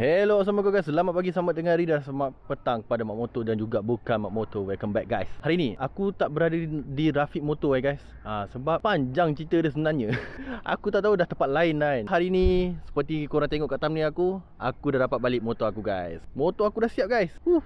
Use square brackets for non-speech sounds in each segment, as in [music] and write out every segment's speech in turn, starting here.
Hello, semua guys. Selamat pagi, selamat tengah hari dan selamat petang kepada Mak moto dan juga bukan Mak moto Welcome back guys. Hari ni aku tak berada di, di Rafiq Motor eh guys. Ha, sebab panjang cerita dia sebenarnya. [laughs] aku tak tahu dah tempat lain kan. Hari ni seperti korang tengok kat thumbnail aku, aku dah dapat balik motor aku guys. Motor aku dah siap guys. Huh.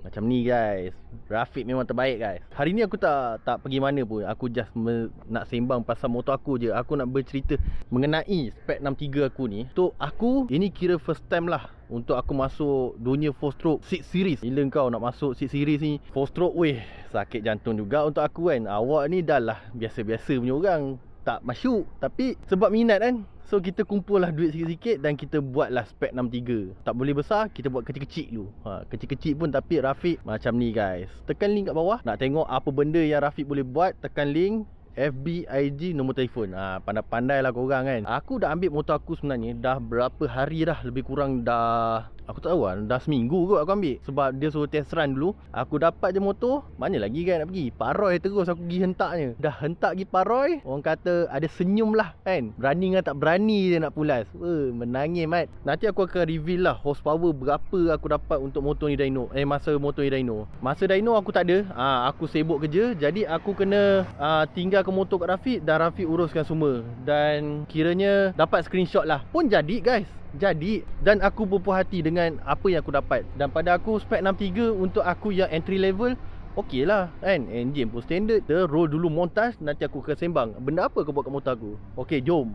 Macam ni guys Rafiq memang terbaik guys Hari ni aku tak tak pergi mana pun Aku just me, nak sembang pasal motor aku je Aku nak bercerita mengenai spek 63 aku ni Untuk aku ini kira first time lah Untuk aku masuk dunia 4 stroke 6 series Bila kau nak masuk 6 series ni 4 stroke weh sakit jantung juga untuk aku kan Awak ni dah lah biasa-biasa punya orang tak masyuk Tapi sebab minat kan So kita kumpul lah duit sikit-sikit Dan kita buat lah spek 63 Tak boleh besar Kita buat kecil-kecil dulu ha, Kecil-kecil pun tapi Rafiq macam ni guys Tekan link kat bawah Nak tengok apa benda yang Rafiq boleh buat Tekan link FB, IG, nombor telefon ha, ah, Pandai-pandai lah korang kan Aku dah ambil motor aku sebenarnya Dah berapa hari dah Lebih kurang dah Aku tak tahu lah Dah seminggu kot aku ambil Sebab dia suruh test run dulu Aku dapat je motor Mana lagi kan nak pergi Paroi terus aku pergi hentaknya Dah hentak pergi paroi Orang kata ada senyum lah kan Berani kan tak berani je nak pulas Weh, Menangis mat Nanti aku akan reveal lah Horsepower berapa aku dapat Untuk motor ni dyno Eh masa motor ni dyno Masa dyno aku tak ada ha, Aku sibuk kerja Jadi aku kena ha, Tinggal tinggalkan motor kat Rafiq Dan Rafiq uruskan semua Dan kiranya dapat screenshot lah Pun jadi guys Jadi Dan aku berpuas hati dengan apa yang aku dapat Dan pada aku spek 63 Untuk aku yang entry level Okey lah kan Engine pun standard Kita dulu montas Nanti aku akan sembang Benda apa kau buat kat motor aku Okey jom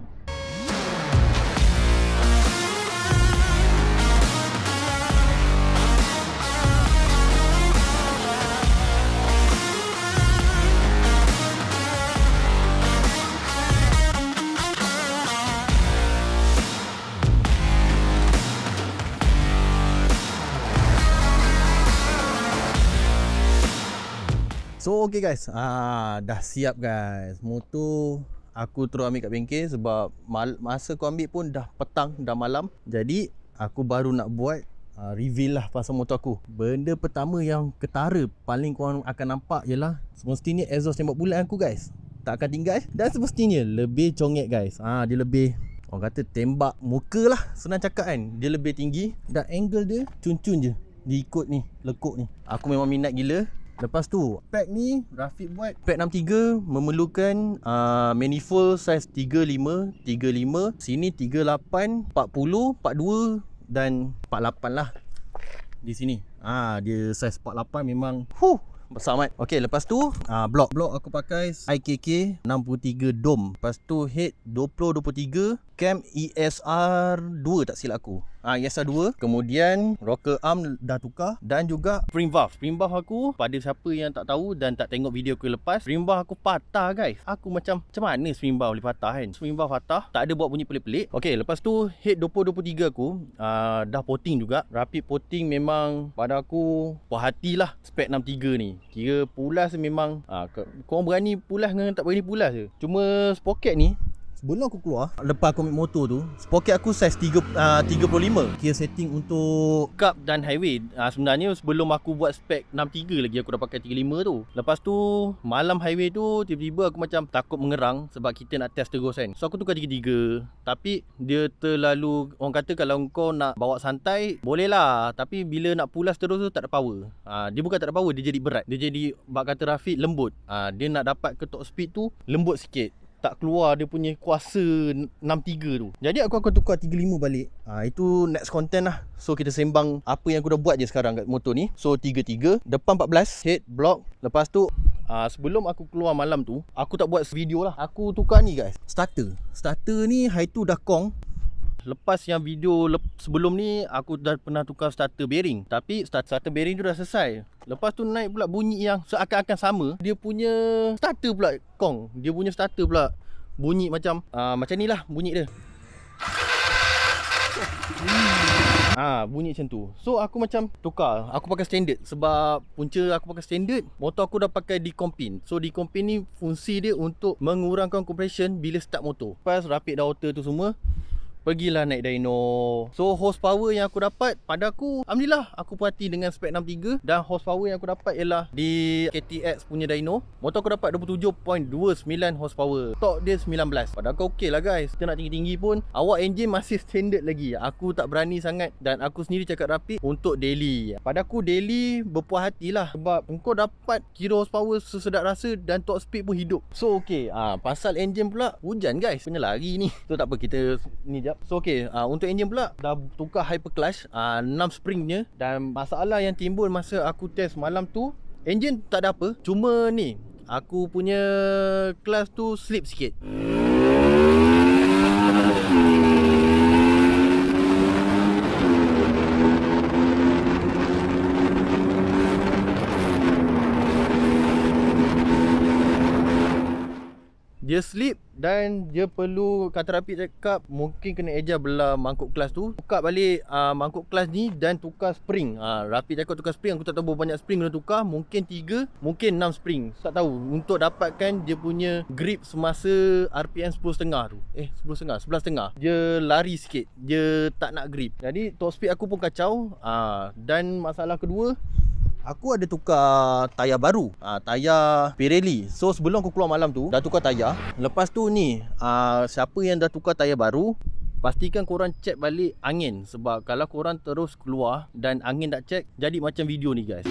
So okay guys, ah dah siap guys. Motor aku terus ambil kat bengkel sebab masa aku ambil pun dah petang, dah malam. Jadi aku baru nak buat ah, reveal lah pasal motor aku. Benda pertama yang ketara paling kau akan nampak ialah semestinya exhaust tembak bulat aku guys. Tak akan tinggal eh. dan semestinya lebih congek guys. Ah dia lebih orang kata tembak muka lah senang cakap kan. Dia lebih tinggi dan angle dia cun-cun je. Dia ikut ni, lekuk ni. Aku memang minat gila Lepas tu, pack ni Rafiq buat pack 63 memerlukan uh, manifold saiz 35, 35, sini 38, 40, 42 dan 48 lah. Di sini. Ah ha, dia saiz 48 memang huh besar amat. Okey, lepas tu uh, block block aku pakai IKK 63 dome. Lepas tu head 20 23 Cam ESR 2 tak silap aku Ah ha, ESR 2 Kemudian rocker arm dah tukar Dan juga spring valve Spring valve aku pada siapa yang tak tahu dan tak tengok video aku lepas Spring valve aku patah guys Aku macam macam mana spring valve boleh patah kan Spring valve patah tak ada buat bunyi pelik-pelik Okay lepas tu head 2023 aku uh, dah poting juga Rapid poting memang pada aku puas hatilah spec 63 ni Kira pulas memang uh, korang berani pulas dengan tak berani pulas je Cuma sprocket ni Sebelum aku keluar Lepas aku ambil motor tu Sepoket aku saiz 3, uh, 35 Kira setting untuk Cup dan highway uh, Sebenarnya sebelum aku buat spek 63 lagi Aku dah pakai 35 tu Lepas tu Malam highway tu Tiba-tiba aku macam takut mengerang Sebab kita nak test terus kan So aku tukar 33 Tapi Dia terlalu Orang kata kalau kau nak bawa santai Boleh lah Tapi bila nak pulas terus tu Tak ada power uh, Dia bukan tak ada power Dia jadi berat Dia jadi Bak kata Rafiq lembut uh, Dia nak dapat ketok speed tu Lembut sikit tak keluar dia punya kuasa 63 tu. Jadi aku akan tukar 35 balik. Ha, itu next content lah. So kita sembang apa yang aku dah buat je sekarang kat motor ni. So 33, depan 14, head block. Lepas tu Uh, sebelum aku keluar malam tu Aku tak buat video lah Aku tukar ni guys Starter Starter ni tu dah kong Lepas yang video le- sebelum ni aku dah pernah tukar starter bearing tapi starter, starter bearing tu dah selesai. Lepas tu naik pula bunyi yang seakan-akan sama. Dia punya starter pula kong. Dia punya starter pula bunyi macam uh, macam lah bunyi dia. [laughs] Ah ha, bunyi macam tu. So aku macam tukar. Aku pakai standard sebab punca aku pakai standard, motor aku dah pakai decompin. So decompin ni fungsi dia untuk mengurangkan compression bila start motor. Lepas rapid daughter tu semua, Pergilah naik dyno So horsepower yang aku dapat Pada aku Alhamdulillah Aku puati dengan spek 63 Dan horsepower yang aku dapat Ialah di KTX punya dyno Motor aku dapat 27.29 horsepower Torque dia 19 Pada aku okey lah guys Kita nak tinggi-tinggi pun Awak engine masih standard lagi Aku tak berani sangat Dan aku sendiri cakap rapi Untuk daily Pada aku daily Berpuas hatilah Sebab engkau dapat Kira horsepower sesedap rasa Dan torque speed pun hidup So okey ha, Pasal engine pula Hujan guys Punya lari ni So tak apa kita Ni jap Yep. So okay, uh, untuk engine pula dah tukar hyper clutch uh, ah, 6 springnya dan masalah yang timbul masa aku test malam tu, engine tak ada apa, cuma ni aku punya clutch tu slip sikit. mm dia slip dan dia perlu kata rapi cakap mungkin kena eja belah mangkuk kelas tu tukar balik uh, mangkuk kelas ni dan tukar spring ha, rapi cakap tukar spring aku tak tahu berapa banyak spring kena tukar mungkin 3 mungkin 6 spring tak tahu untuk dapatkan dia punya grip semasa RPM 10 setengah tu eh 10 setengah 11 setengah dia lari sikit dia tak nak grip jadi top speed aku pun kacau uh, dan masalah kedua Aku ada tukar tayar baru ha, Tayar Pirelli So sebelum aku keluar malam tu Dah tukar tayar Lepas tu ni ha, Siapa yang dah tukar tayar baru Pastikan korang check balik angin Sebab kalau korang terus keluar Dan angin tak check Jadi macam video ni guys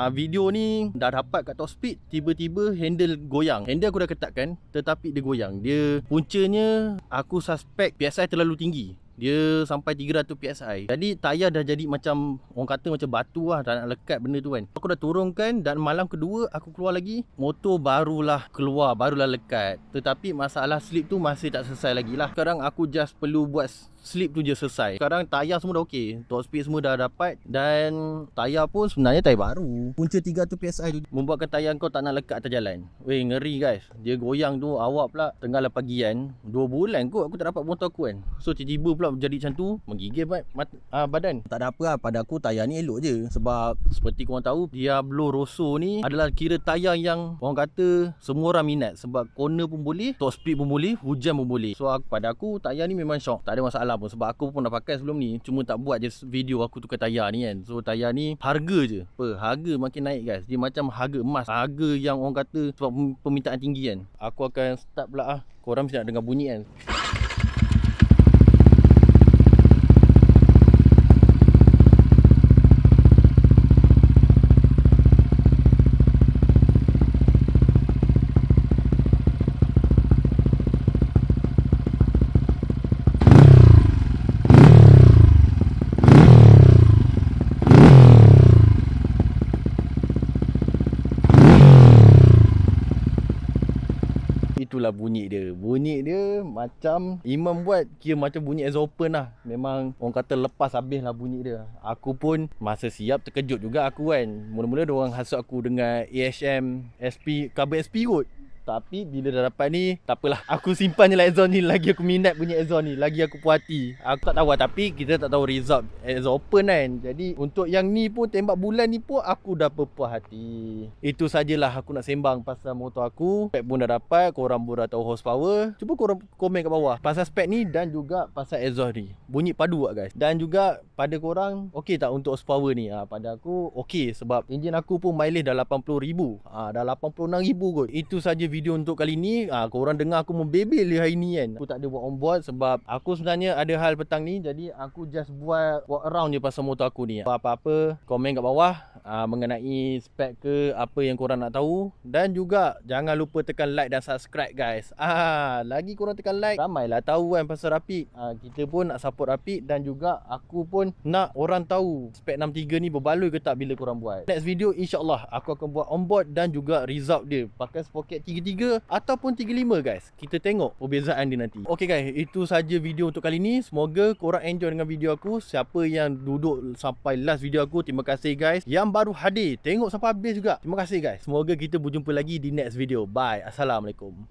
uh, video ni dah dapat kat top speed tiba-tiba handle goyang handle aku dah ketatkan tetapi dia goyang dia puncanya aku suspek PSI terlalu tinggi dia sampai 300 PSI Jadi tayar dah jadi macam Orang kata macam batu lah Dah nak lekat benda tu kan Aku dah turunkan Dan malam kedua aku keluar lagi Motor barulah keluar Barulah lekat Tetapi masalah slip tu masih tak selesai lagi lah Sekarang aku just perlu buat slip tu je selesai Sekarang tayar semua dah okey Top speed semua dah dapat Dan tayar pun sebenarnya tayar baru Punca 300 PSI tu Membuatkan tayar kau tak nak lekat atas jalan Weh ngeri guys Dia goyang tu awak pula Tengah lah pagi kan 2 bulan kot aku tak dapat motor aku kan So tiba-tiba pula jadi macam tu Menggigil mat, mat, uh, badan Tak ada apa lah pada aku tayar ni elok je Sebab seperti korang tahu Diablo Rosso ni adalah kira tayar yang Orang kata semua orang minat Sebab corner pun boleh Top speed pun boleh Hujan pun boleh So aku, pada aku tayar ni memang syok Tak ada masalah masalah pun sebab aku pun dah pakai sebelum ni cuma tak buat je video aku tukar tayar ni kan so tayar ni harga je apa harga makin naik guys dia macam harga emas harga yang orang kata sebab permintaan tinggi kan aku akan start pula ah korang mesti nak dengar bunyi kan itulah bunyi dia Bunyi dia macam Imam buat kira macam bunyi as open lah Memang orang kata lepas habis lah bunyi dia Aku pun masa siap terkejut juga aku kan Mula-mula orang hasut aku dengan ASM SP, Cover SP kot tapi bila dah dapat ni Tak apalah Aku simpan je lah Exxon ni Lagi aku minat punya Exxon ni Lagi aku puas hati Aku tak tahu lah Tapi kita tak tahu result Exxon open kan Jadi untuk yang ni pun Tembak bulan ni pun Aku dah berpuas hati Itu sajalah Aku nak sembang Pasal motor aku Spek pun dah dapat Korang pun dah tahu horsepower Cuba korang komen kat bawah Pasal spek ni Dan juga pasal Exxon ni Bunyi padu lah guys Dan juga Pada korang Okay tak untuk horsepower ni ha, Pada aku Okay sebab Enjin aku pun mileage dah 80,000 ha, ah, Dah 86,000 kot Itu saja video video untuk kali ni ah, Korang dengar aku membebel hari ni kan Aku tak ada buat on board sebab Aku sebenarnya ada hal petang ni Jadi aku just buat walk around je pasal motor aku ni Apa-apa komen kat bawah ah, Mengenai spek ke apa yang korang nak tahu Dan juga jangan lupa tekan like dan subscribe guys [laughs] Ah Lagi korang tekan like ramai lah tahu kan pasal Rapid ah, Kita pun nak support Rapid Dan juga aku pun nak orang tahu Spek 63 ni berbaloi ke tak bila korang buat Next video insyaAllah aku akan buat on board Dan juga result dia Pakai sepoket 3 33 ataupun 35 guys. Kita tengok perbezaan dia nanti. Okey guys, itu saja video untuk kali ni. Semoga korang enjoy dengan video aku. Siapa yang duduk sampai last video aku, terima kasih guys. Yang baru hadir, tengok sampai habis juga. Terima kasih guys. Semoga kita berjumpa lagi di next video. Bye. Assalamualaikum.